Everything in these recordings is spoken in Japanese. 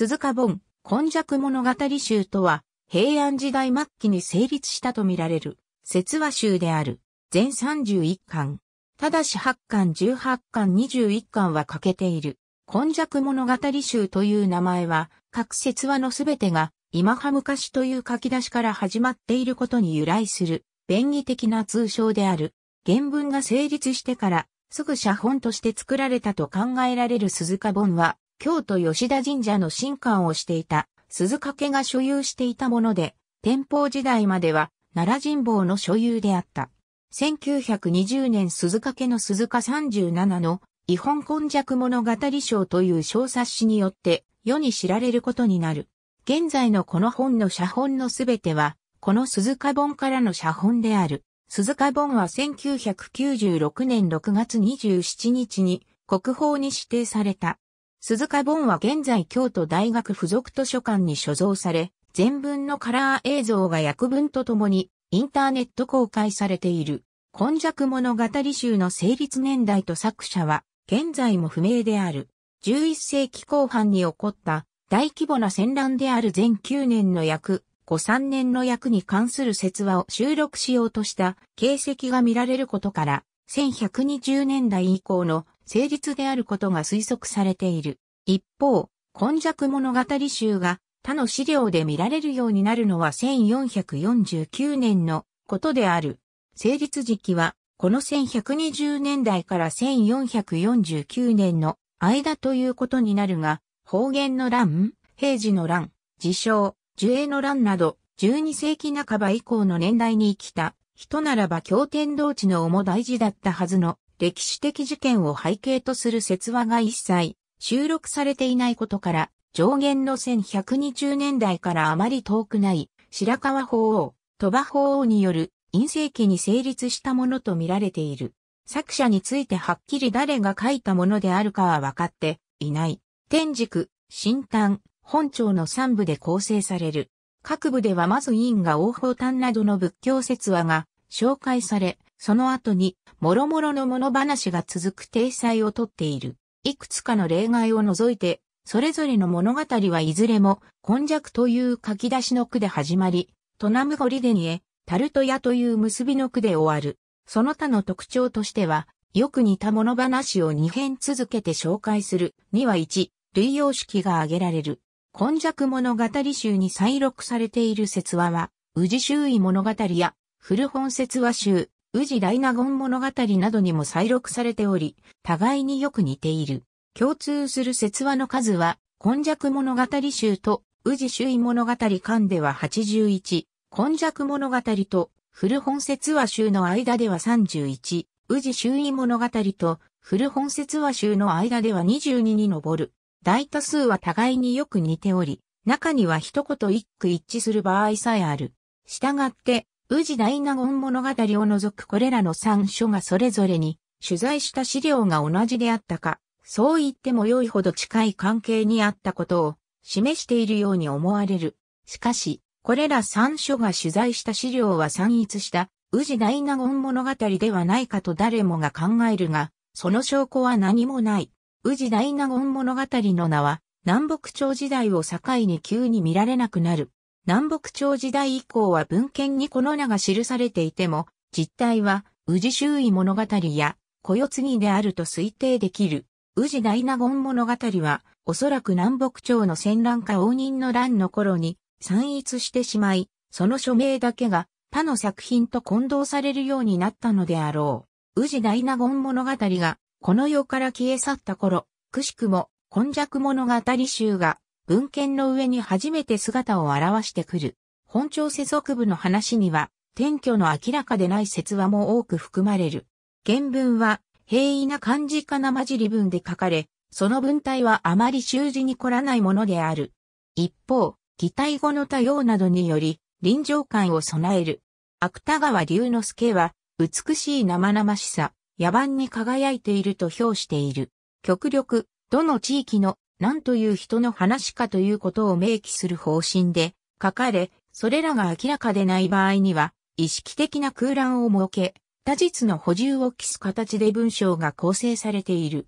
鈴鹿本、根弱物語集とは、平安時代末期に成立したとみられる、説話集である。全31巻。ただし8巻、18巻、21巻は欠けている。根弱物語集という名前は、各説話のすべてが、今は昔という書き出しから始まっていることに由来する、便宜的な通称である。原文が成立してから、すぐ写本として作られたと考えられる鈴鹿本は、京都吉田神社の神官をしていた鈴掛が所有していたもので、天保時代までは奈良神保の所有であった。1920年鈴掛の鈴鹿37の日本根弱物語賞という小冊子によって世に知られることになる。現在のこの本の写本のすべては、この鈴鹿本からの写本である。鈴鹿本は1996年6月27日に国宝に指定された。鈴鹿本は現在京都大学附属図書館に所蔵され、全文のカラー映像が訳文とともにインターネット公開されている。今弱物語集の成立年代と作者は現在も不明である。11世紀後半に起こった大規模な戦乱である全9年の役、5、3年の役に関する説話を収録しようとした形跡が見られることから、1120年代以降の成立であることが推測されている。一方、今弱物語集が他の資料で見られるようになるのは1449年のことである。成立時期は、この1120年代から1449年の間ということになるが、方言の乱、平時の乱、自称、樹影の乱など、12世紀半ば以降の年代に生きた、人ならば経典同地の主大事だったはずの、歴史的事件を背景とする説話が一切収録されていないことから、上限の1120年代からあまり遠くない白川法王、鳥羽法王による陰性期に成立したものと見られている。作者についてはっきり誰が書いたものであるかは分かっていない。天竺、新丹、本朝の三部で構成される。各部ではまず陰が王法丹などの仏教説話が紹介され、その後に、諸々の物話が続く体裁をとっている。いくつかの例外を除いて、それぞれの物語はいずれも、今弱という書き出しの句で始まり、トナムゴリデニエ、タルトヤという結びの句で終わる。その他の特徴としては、よく似た物話を2編続けて紹介するには1、類用式が挙げられる。今弱物語集に再録されている説話は、宇治周囲物語や、古本説話集、宇治大納言物語などにも再録されており、互いによく似ている。共通する説話の数は、今弱物語集と宇治周囲物語間では81、今弱物語と古本説話集の間では31、宇治周囲物語と古本説話集の間では22に上る。大多数は互いによく似ており、中には一言一句一致する場合さえある。したがって、宇治大納言物語を除くこれらの三書がそれぞれに取材した資料が同じであったか、そう言っても良いほど近い関係にあったことを示しているように思われる。しかし、これら三書が取材した資料は散逸した宇治大納言物語ではないかと誰もが考えるが、その証拠は何もない。宇治大納言物語の名は南北朝時代を境に急に見られなくなる。南北朝時代以降は文献にこの名が記されていても、実態は宇治周囲物語や小世継ぎであると推定できる。宇治大納言物語は、おそらく南北朝の戦乱か応仁の乱の頃に散逸してしまい、その署名だけが他の作品と混同されるようになったのであろう。宇治大納言物語がこの世から消え去った頃、くしくも今弱物語集が文献の上に初めて姿を現してくる。本庁世俗部の話には、転居の明らかでない説話も多く含まれる。原文は、平易な漢字かな混じり文で書かれ、その文体はあまり習字に凝らないものである。一方、擬態語の多様などにより、臨場感を備える。芥川龍之介は、美しい生々しさ、野蛮に輝いていると評している。極力、どの地域の何という人の話かということを明記する方針で書かれ、それらが明らかでない場合には、意識的な空欄を設け、他実の補充を期す形で文章が構成されている。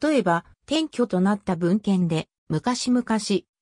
例えば、転居となった文献で、昔々、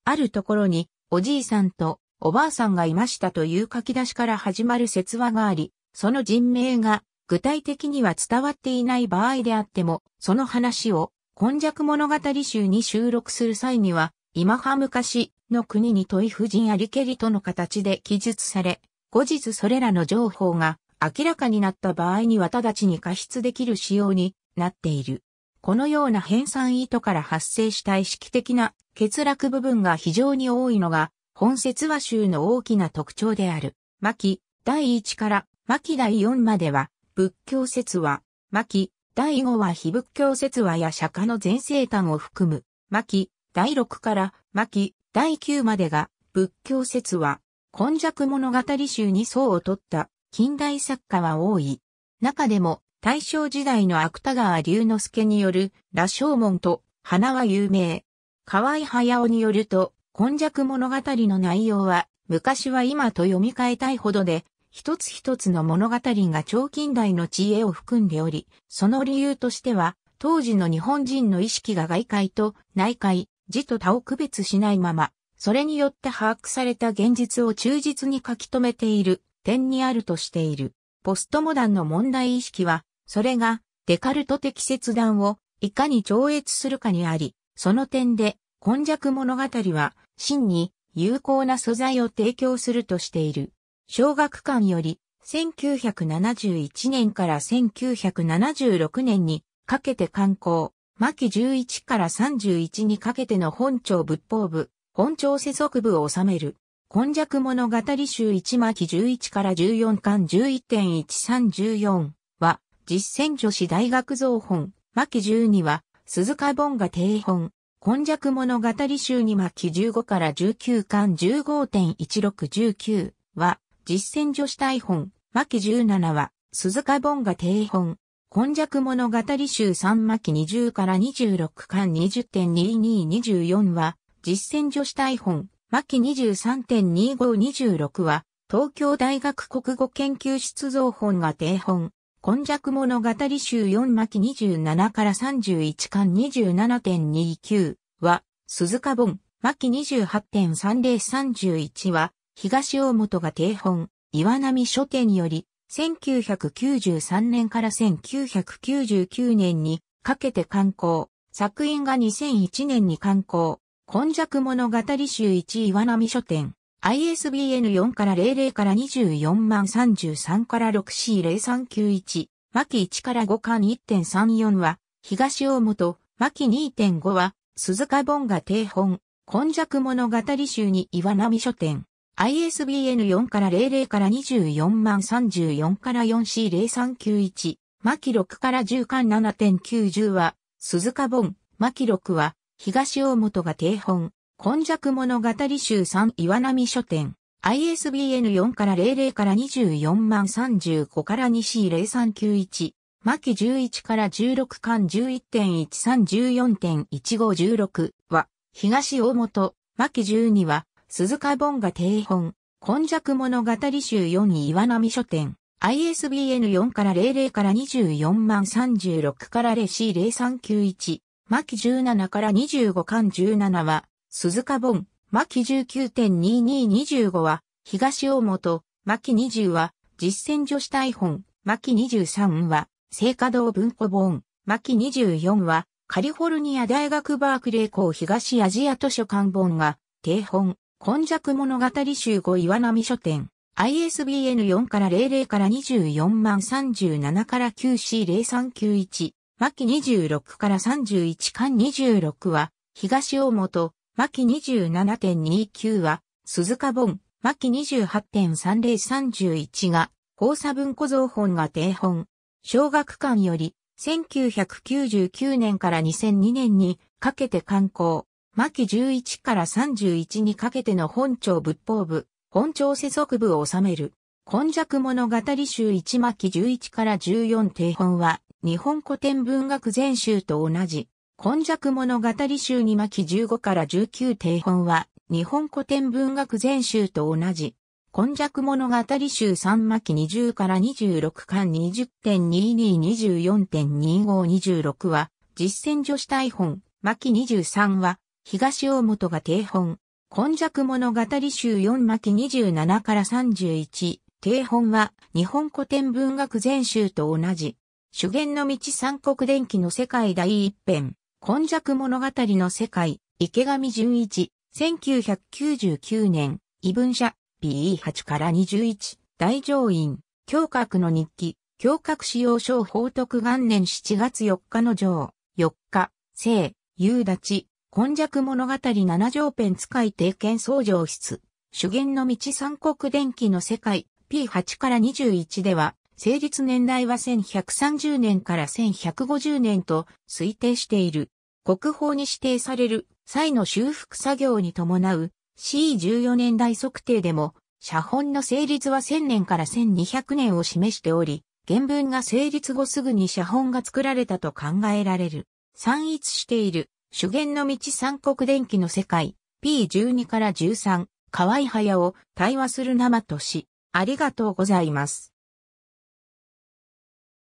あるところに、おじいさんとおばあさんがいましたという書き出しから始まる説話があり、その人名が具体的には伝わっていない場合であっても、その話を今弱物語集に収録する際には、今は昔の国に問い婦人ありけりとの形で記述され、後日それらの情報が明らかになった場合には直ちに過失できる仕様になっている。このような編纂意図から発生した意識的な欠落部分が非常に多いのが、本説話集の大きな特徴である。巻第1から巻第4までは、仏教説話、巻第5話非仏教説話や釈迦の全生誕を含む、巻、第6から巻、第9までが、仏教説話、根弱物語集に層を取った近代作家は多い。中でも、大正時代の芥川龍之介による、羅生門と花は有名。河合駿によると、根弱物語の内容は、昔は今と読み替えたいほどで、一つ一つの物語が超近代の知恵を含んでおり、その理由としては、当時の日本人の意識が外界と内界、字と他を区別しないまま、それによって把握された現実を忠実に書き留めている点にあるとしている。ポストモダンの問題意識は、それがデカルト的切断をいかに超越するかにあり、その点で、今弱物語は真に有効な素材を提供するとしている。小学館より、1971年から1976年にかけて刊行、巻11から31にかけての本庁仏法部、本庁世俗部を収める。今弱物語集1巻11から14巻11.1314は、実践女子大学造本、巻12は、鈴鹿本が定本、今弱物語集2巻15から19巻15.1619は、実践女子大本、巻17は、鈴鹿本が定本、今弱物語集3巻20から26巻20.2224は、実践女子大本、巻23.2526は、東京大学国語研究室造本が定本、今弱物語集4巻27から31巻27.29は、鈴鹿本、巻28.3031は、東大本が定本、岩波書店により、1993年から1999年にかけて刊行、作品が2001年に刊行、今弱物語集1岩波書店、ISBN4 から00から24万33から 6C0391、巻1から5巻1.34は、東大本、巻2.5は、鈴鹿本が定本、今弱物語集に岩波書店。ISBN4 から00から24万34から 4C0391、マキ6から10巻7.90 1は、鈴鹿本、マキ6は、東大本が定本、根弱物語集3岩波書店。ISBN4 から00から24万35から 2C0391、マキ11から16巻11.1314.1516は、東大本、マキ12は、鈴鹿本が定本、今弱物語集4岩波書店、ISBN 4から00から24万36から 0C0391、巻17から25巻17は、鈴鹿本、巻19.2225は、東大本、巻20は、実践女子大本、巻23は、聖華堂文庫本、巻24は、カリフォルニア大学バークレー校東アジア図書館本が、定本、本弱物語集5岩波書店。ISBN 4から00から24万37から 9C0391。巻26から31巻26は、東大本、巻27.29は、鈴鹿本、巻28.3031が、交差文庫造本が定本。小学館より、1999年から2002年にかけて刊行。巻11から31にかけての本庁仏法部、本庁世俗部を治める。今弱物語集1巻11から14定本は、日本古典文学全集と同じ。今弱物語集2巻15から19定本は、日本古典文学全集と同じ。今弱物語集3巻20から26巻20.2224.2526は、実践女子大本、巻23は、東大本が定本、今弱物語集4巻27から31、定本は日本古典文学全集と同じ、主言の道三国伝記の世界第一編、今弱物語の世界、池上淳一、1999年、異文社、B8 から21、大乗院、教閣の日記、教閣使用書法徳元年7月4日の上、4日、生、夕立、今弱物語七条ペン使い定見創造室。主言の道三国電気の世界 P8 から21では、成立年代は1130年から1150年と推定している。国宝に指定される際の修復作業に伴う C14 年代測定でも、写本の成立は1000年から1200年を示しており、原文が成立後すぐに写本が作られたと考えられる。散逸している修験の道三国電気の世界、P12 から13、河合隼を対話する生とし、ありがとうございます。